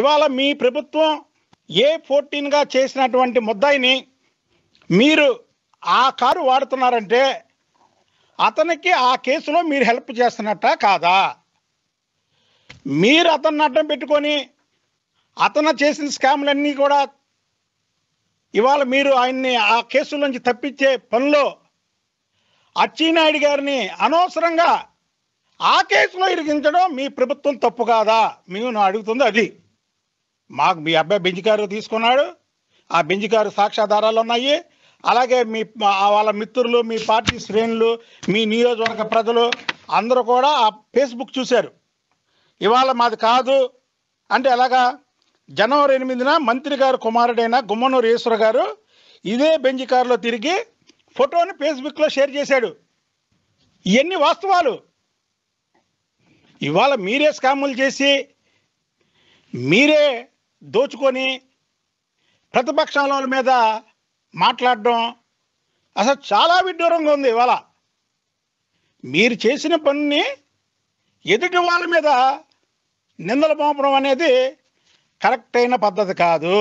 ఇవాళ మీ ప్రభుత్వం ఏ ఫోర్టీన్గా చేసినటువంటి ముద్దాయిని మీరు ఆ కారు వాడుతున్నారంటే అతనికి ఆ కేసులో మీరు హెల్ప్ చేస్తున్నట్ట కాదా మీరు అతన్ని అడ్డం పెట్టుకొని అతను చేసిన స్కామ్లన్నీ కూడా ఇవాళ మీరు ఆయన్ని ఆ కేసుల నుంచి తప్పించే పనిలో అచ్చినాయుడు గారిని అనవసరంగా ఆ కేసులో ఇరిగించడం మీ ప్రభుత్వం తప్పు కాదా మేము అడుగుతుంది అది మాకు మీ అబ్బాయి బెంజికారు తీసుకున్నాడు ఆ బెంజికారు సాక్ష్యాధారాలు ఉన్నాయి అలాగే మీ వాళ్ళ మిత్రులు మీ పార్టీ శ్రేణులు మీ నియోజకవర్గ ప్రజలు అందరూ కూడా ఆ ఫేస్బుక్ చూశారు ఇవాళ మాది కాదు అంటే ఎలాగా జనవరి ఎనిమిదిన మంత్రి గారు కుమారుడైన గుమ్మనూరు ఈశ్వర గారు ఇదే బెంజి కారులో తిరిగి ఫోటోని ఫేస్బుక్లో షేర్ చేశాడు ఇవన్నీ వాస్తవాలు ఇవాళ మీరే స్కాములు చేసి మీరే దోచుకొని ప్రతిపక్షాల వాళ్ళ మీద మాట్లాడడం అసలు చాలా విడ్డూరంగా ఉంది ఇవాళ మీరు చేసిన పనిని ఎదుటి వాళ్ళ మీద నిందలు పంపడం అనేది కరెక్ట్ అయిన పద్ధతి కాదు